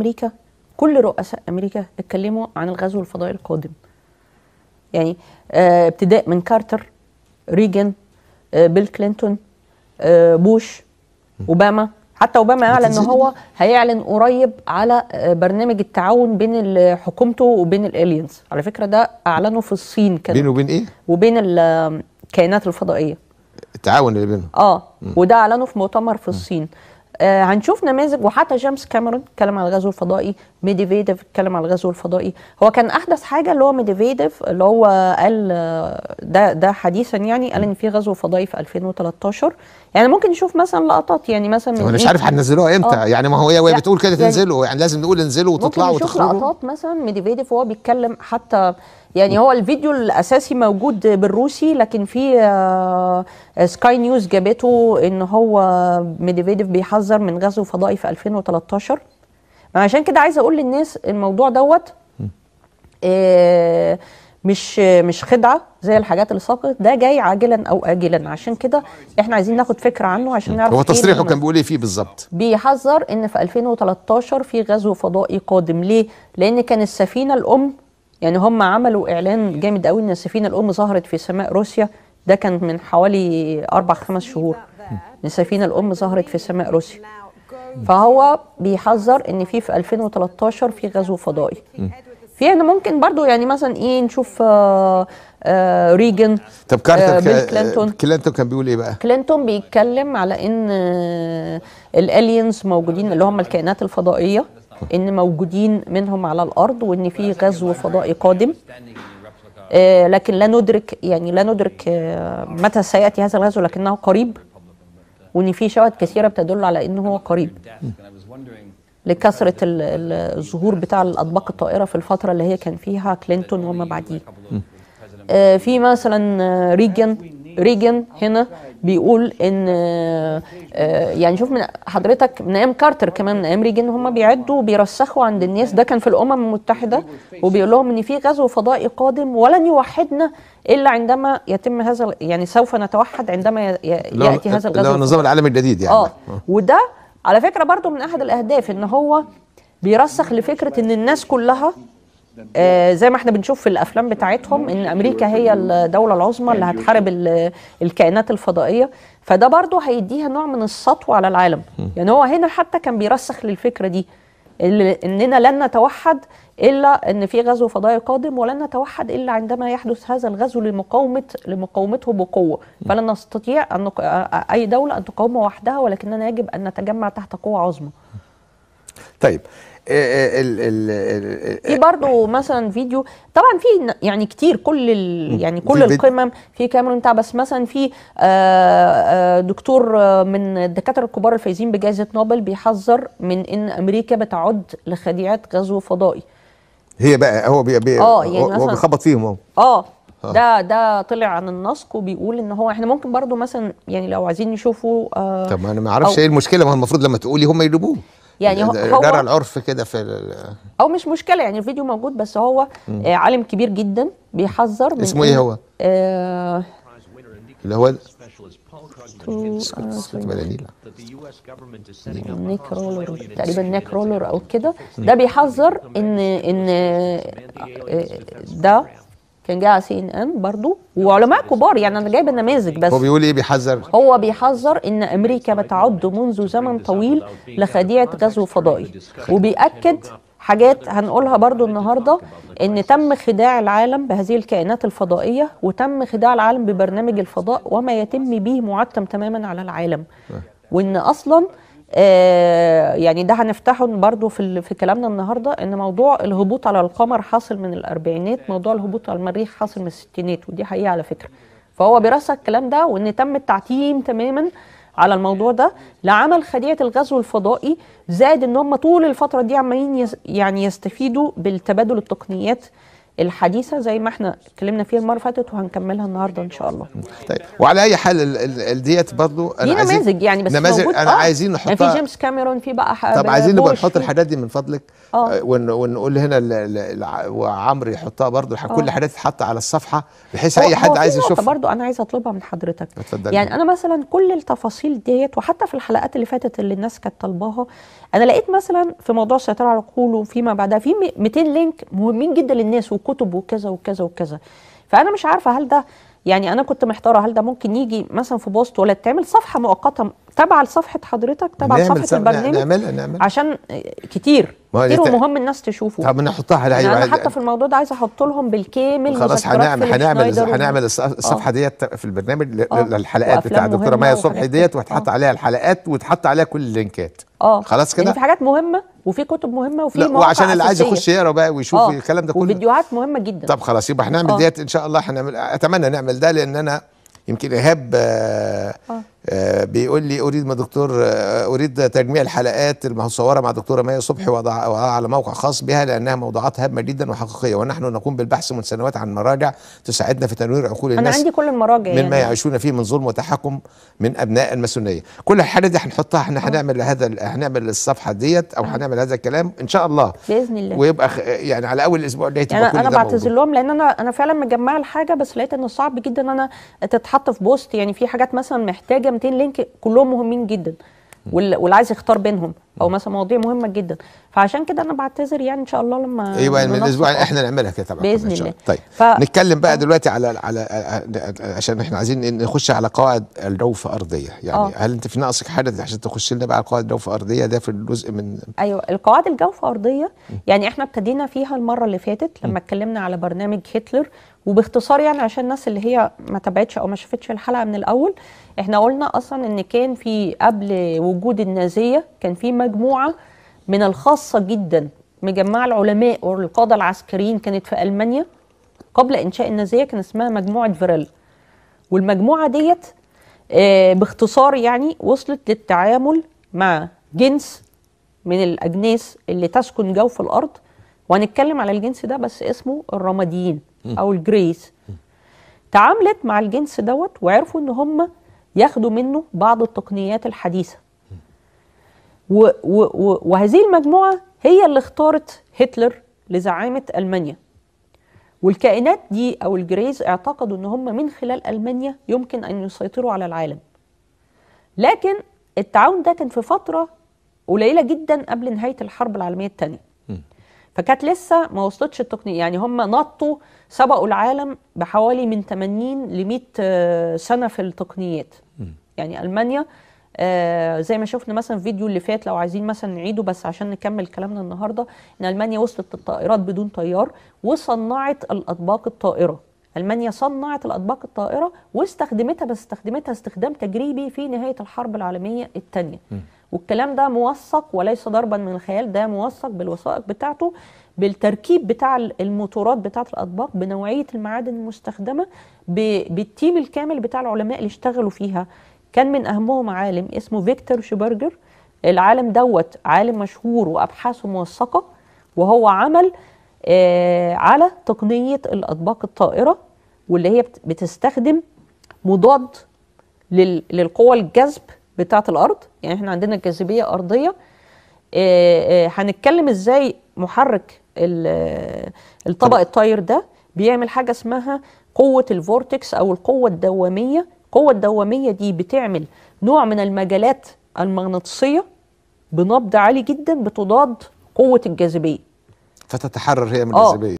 امريكا كل رؤساء امريكا اتكلموا عن الغزو الفضائي القادم يعني آه، ابتداء من كارتر ريجن آه، بيل كلينتون آه، بوش اوباما حتى اوباما اعلن ان هو هيعلن قريب على برنامج التعاون بين حكومته وبين الالينز على فكره ده اعلنه في الصين كان بينه وبين ايه وبين الكائنات الفضائيه التعاون اللي بينهم اه وده اعلنه في مؤتمر في الصين آه هنشوف نماذج وحتى جيمس كاميرون اتكلم على الغزو الفضائي ميديفيديف اتكلم على الغزو الفضائي هو كان احدث حاجه اللي هو ميديفيديف اللي هو قال آه، ده ده حديثا يعني قال ان في غزو فضائي في 2013 يعني ممكن نشوف مثلا لقطات يعني مثلا من مش إيه؟ عارف هننزلوها امتى آه. يعني ما هو هي يعني بتقول كده تنزلوا يعني, يعني لازم نقول انزلوا وتطلعوا وتخرجوا ممكن نشوف لقطات مثلا ميديفيديف وهو بيتكلم حتى يعني هو الفيديو الاساسي موجود بالروسي لكن في سكاي آه، نيوز جابته ان هو ميديفيديف بيحذر من غزو فضائي في 2013 عشان كده عايز اقول للناس الموضوع دوت آه، مش مش خدعه زي الحاجات اللي سقطت ده جاي عاجلا او اجلا عشان كده احنا عايزين ناخد فكره عنه عشان نعرف هو إيه تصريحه كان بيقول ايه فيه بالظبط بيحذر ان في 2013 في غزو فضائي قادم ليه لان كان السفينه الام يعني هم عملوا اعلان جامد قوي ان السفينه الام ظهرت في سماء روسيا ده كان من حوالي اربع خمس شهور ان السفينه الام ظهرت في سماء روسيا فهو بيحذر ان في في 2013 في غزو فضائي في يعني ممكن برضو يعني مثلا ايه نشوف آآ آه، آآ آه، ريجن طب كارتر آه، كلينتون كلينتون كان بيقول ايه بقى؟ كلينتون بيتكلم على ان الالينز موجودين اللي هم الكائنات الفضائيه ان موجودين منهم على الارض وان في غزو فضائي يعني قادم آه، لكن لا ندرك يعني لا ندرك آه، متى سياتي هذا الغزو لكنه قريب وان في شواهد كثيره بتدل على انه هو قريب لكثره الظهور بتاع الاطباق الطائره في الفتره اللي هي كان فيها كلينتون وما بعديه آه، في مثلا ريجن ريجن هنا بيقول ان آه، يعني شوف من حضرتك من ايام كارتر كمان من ايام ريجن هم بيعدوا وبيرسخوا عند الناس ده كان في الامم المتحده وبيقول لهم ان في غزو فضائي قادم ولن يوحدنا الا عندما يتم هذا يعني سوف نتوحد عندما ياتي هذا الغزو النظام العالمي الجديد يعني اه وده على فكره برضو من احد الاهداف ان هو بيرسخ لفكره ان الناس كلها آه، زي ما احنا بنشوف في الافلام بتاعتهم ان امريكا هي الدوله العظمى اللي هتحارب الكائنات الفضائيه فده برضه هيديها نوع من السطو على العالم يعني هو هنا حتى كان بيرسخ للفكره دي اننا لن نتوحد الا ان في غزو فضائي قادم ولن نتوحد الا عندما يحدث هذا الغزو لمقاومه لمقاومته بقوه فلن نستطيع ان اي دوله ان تقاوم وحدها ولكننا يجب ان نتجمع تحت قوه عظمى طيب آه، آه، في إيه في برضه مثلا فيديو طبعا في يعني كتير كل يعني كل القمم في كاميرون بتاع بس مثلا في آه، دكتور من الدكاتره الكبار الفايزين بجائزه نوبل بيحذر من ان امريكا بتعد لخديعه غزو فضائي هي بقى هو بي بي اه يعني هو بيخبط فيهم هو اه ده ده طلع عن النسق وبيقول ان هو احنا ممكن برضو مثلا يعني لو عايزين نشوفه آه طب ما انا ما اعرفش ايه المشكله ما هو المفروض لما تقولي هم يجيبوه يعني هو جرى العرف كده في او مش مشكله يعني الفيديو موجود بس هو آه، م. عالم كبير جدا بيحذر من اسمه ايه هو؟ آه، اللي هو آه، نيكرولر تقريبا نيكرولر او كده ده بيحذر ان ان ده كان جاي على سي ان ان برضه وعلماء كبار يعني انا جايبه نماذج بس هو بيقول ايه بيحذر هو بيحذر ان امريكا بتعد منذ زمن طويل لخديعه غزو فضائي وبياكد حاجات هنقولها برضو النهاردة ان تم خداع العالم بهذه الكائنات الفضائية وتم خداع العالم ببرنامج الفضاء وما يتم به معتم تماما على العالم آه. وان اصلا آه، يعني ده هنفتحه برضو في في كلامنا النهارده ان موضوع الهبوط على القمر حاصل من الاربعينات موضوع الهبوط على المريخ حاصل من الستينات ودي حقيقه على فكره فهو بيرسى الكلام ده وان تم التعتيم تماما على الموضوع ده لعمل خديعه الغزو الفضائي زاد ان هم طول الفتره دي عمالين يعني يستفيدوا بالتبادل التقنيات الحديثه زي ما احنا اتكلمنا فيها المره اللي فاتت وهنكملها النهارده ان شاء الله. طيب وعلى اي حال ديت برضه انا دي نماذج يعني بس نماذج انا آه. عايزين نحطها يعني في جيمس كاميرون في بقى طب عايزين نبقى نحط الحاجات دي من فضلك آه. آه، ون ونقول هنا وعمرو يحطها برضه آه. كل حاجات تتحط على الصفحه بحيث اي حد عايز يشوفها. برضه انا عايز اطلبها من حضرتك. اتفضل يعني انا مثلا كل التفاصيل ديت وحتى في الحلقات اللي فاتت اللي الناس كانت طالباها انا لقيت مثلا في موضوع السيطره على العقول وفيما بعدها في 200 لينك مهمين جدا للناس وكتب وكذا وكذا وكذا فانا مش عارفه هل ده يعني انا كنت محتاره هل ده ممكن يجي مثلا في بوست ولا تعمل صفحه مؤقته تبع لصفحه حضرتك تبع لصفحه البرنامج نعملها نعملها عشان كتير كتير ومهم الناس تشوفه طب نحطها على يعني انا حتى في الموضوع ده عايز احط لهم بالكامل خلاص هنعمل هنعمل هنعمل آه. الصفحه ديت في البرنامج آه. للحلقات بتاع الدكتوره مايا صبحي ديت وهتحط آه. عليها الحلقات وتحط عليها كل اللينكات اه خلاص كده يعني في حاجات مهمه وفي كتب مهمه وفي مواقع وعشان اللي عايز يخش يقرا بقى ويشوف آه. الكلام ده كله وفيديوهات مهمه جدا طب خلاص يبقى هنعمل آه. ديت ان شاء الله هنعمل اتمنى نعمل ده لان انا يمكن ايهاب آه. آه، بيقول لي اريد ما دكتور آه، اريد تجميع الحلقات المصوره مع دكتوره مايا صبحي وضعها على موقع خاص بها لانها موضوعات هامه جدا وحقيقيه ونحن نقوم بالبحث من سنوات عن مراجع تساعدنا في تنوير عقول الناس انا عندي كل المراجع مما يعني. يعيشون فيه من ظلم وتحكم من ابناء الماسونيه كل الحاجات دي هنحطها احنا آه. هنعمل هذا هنعمل الصفحه ديت او هنعمل هذا الكلام ان شاء الله باذن الله ويبقى يعني على اول الاسبوع الجاي تبقى يعني كل انا بعتذر لهم لان انا انا فعلا مجمعه الحاجه بس لقيت انه صعب جدا انا تتحط في بوست يعني في حاجات مثلا محتاجه 200 لينك كلهم مهمين جدا واللي عايز يختار بينهم او مثلا مواضيع مهمه جدا فعشان كده انا بعتذر يعني ان شاء الله لما ايوه من الاسبوع احنا نعملها كده طبعا باذن الله طيب ف... نتكلم بقى دلوقتي على على عشان احنا عايزين نخش على قواعد الجوف ارضيه يعني أوه. هل انت في ناقصك حاجه عشان تخش لنا بقى على قواعد الجوف ارضيه ده في الجزء من ايوه القواعد الجوف ارضيه يعني احنا ابتدينا فيها المره اللي فاتت لما اتكلمنا على برنامج هتلر وباختصار يعني عشان الناس اللي هي ما تابعتش او ما شافتش الحلقه من الاول احنا قلنا اصلا ان كان في قبل وجود النازيه كان في مجموعه من الخاصه جدا مجمعه العلماء والقاده العسكريين كانت في المانيا قبل انشاء النازيه كان اسمها مجموعه فيرل والمجموعه ديت آه، باختصار يعني وصلت للتعامل مع جنس من الاجناس اللي تسكن جوف الارض وهنتكلم على الجنس ده بس اسمه الرماديين او الجريس تعاملت مع الجنس دوت وعرفوا ان هم ياخدوا منه بعض التقنيات الحديثه و و و وهذه المجموعة هي اللي اختارت هتلر لزعامة ألمانيا والكائنات دي أو الجريز اعتقدوا أن هم من خلال ألمانيا يمكن أن يسيطروا على العالم لكن التعاون ده كان في فترة قليلة جدا قبل نهاية الحرب العالمية الثانية فكانت لسه ما وصلتش التقنيه يعني هم نطوا سبقوا العالم بحوالي من 80 ل 100 سنه في التقنيات م. يعني المانيا آه زي ما شفنا مثلا الفيديو اللي فات لو عايزين مثلا نعيده بس عشان نكمل كلامنا النهارده ان المانيا وصلت الطائرات بدون طيار وصنعت الاطباق الطائره المانيا صنعت الاطباق الطائره واستخدمتها بس استخدمتها استخدام تجريبي في نهايه الحرب العالميه الثانيه والكلام ده موثق وليس ضربا من الخيال ده موثق بالوثائق بتاعته بالتركيب بتاع الموتورات بتاعه الاطباق بنوعيه المعادن المستخدمه بالتيم الكامل بتاع العلماء اللي اشتغلوا فيها كان من أهمهم عالم اسمه فيكتور شبرجر العالم دوت عالم مشهور وأبحاثه موثقة وهو عمل آه على تقنية الأطباق الطائرة واللي هي بتستخدم مضاد للقوى الجذب بتاعة الأرض يعني احنا عندنا جاذبية أرضية آه آه هنتكلم ازاي محرك الطبق الطاير ده بيعمل حاجة اسمها قوة الفورتكس أو القوة الدوامية القوة الدوامية دي بتعمل نوع من المجالات المغناطيسية بنبض عالي جدا بتضاد قوة الجاذبية فتتحرر هي من آه. الجاذبية